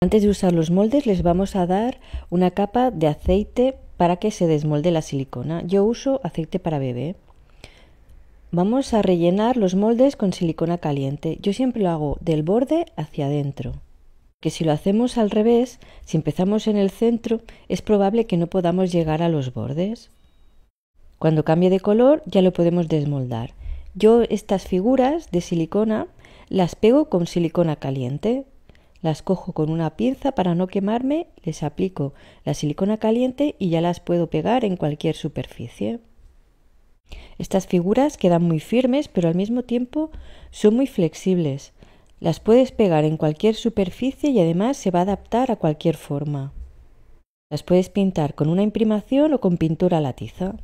Antes de usar los moldes les vamos a dar una capa de aceite para que se desmolde la silicona. Yo uso aceite para bebé. Vamos a rellenar los moldes con silicona caliente. Yo siempre lo hago del borde hacia adentro. Que si lo hacemos al revés, si empezamos en el centro, es probable que no podamos llegar a los bordes. Cuando cambie de color ya lo podemos desmoldar. Yo estas figuras de silicona las pego con silicona caliente las cojo con una pinza para no quemarme, les aplico la silicona caliente y ya las puedo pegar en cualquier superficie. Estas figuras quedan muy firmes, pero al mismo tiempo son muy flexibles. Las puedes pegar en cualquier superficie y además se va a adaptar a cualquier forma. Las puedes pintar con una imprimación o con pintura latiza.